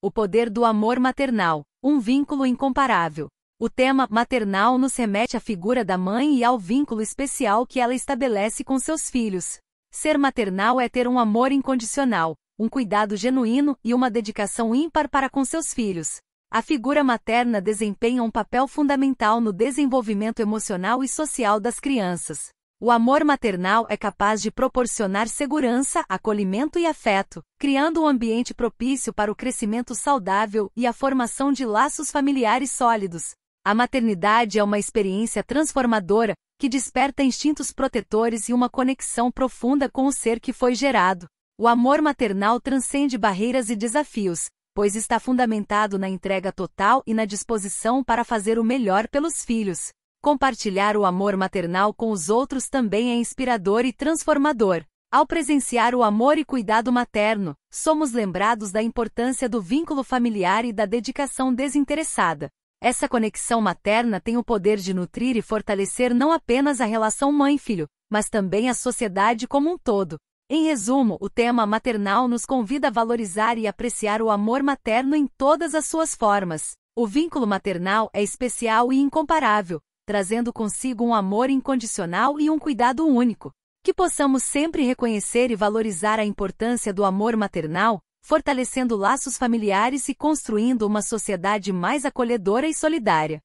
O poder do amor maternal, um vínculo incomparável. O tema maternal nos remete à figura da mãe e ao vínculo especial que ela estabelece com seus filhos. Ser maternal é ter um amor incondicional, um cuidado genuíno e uma dedicação ímpar para com seus filhos. A figura materna desempenha um papel fundamental no desenvolvimento emocional e social das crianças. O amor maternal é capaz de proporcionar segurança, acolhimento e afeto, criando um ambiente propício para o crescimento saudável e a formação de laços familiares sólidos. A maternidade é uma experiência transformadora que desperta instintos protetores e uma conexão profunda com o ser que foi gerado. O amor maternal transcende barreiras e desafios, pois está fundamentado na entrega total e na disposição para fazer o melhor pelos filhos. Compartilhar o amor maternal com os outros também é inspirador e transformador. Ao presenciar o amor e cuidado materno, somos lembrados da importância do vínculo familiar e da dedicação desinteressada. Essa conexão materna tem o poder de nutrir e fortalecer não apenas a relação mãe-filho, mas também a sociedade como um todo. Em resumo, o tema maternal nos convida a valorizar e apreciar o amor materno em todas as suas formas. O vínculo maternal é especial e incomparável, trazendo consigo um amor incondicional e um cuidado único. Que possamos sempre reconhecer e valorizar a importância do amor maternal, fortalecendo laços familiares e construindo uma sociedade mais acolhedora e solidária.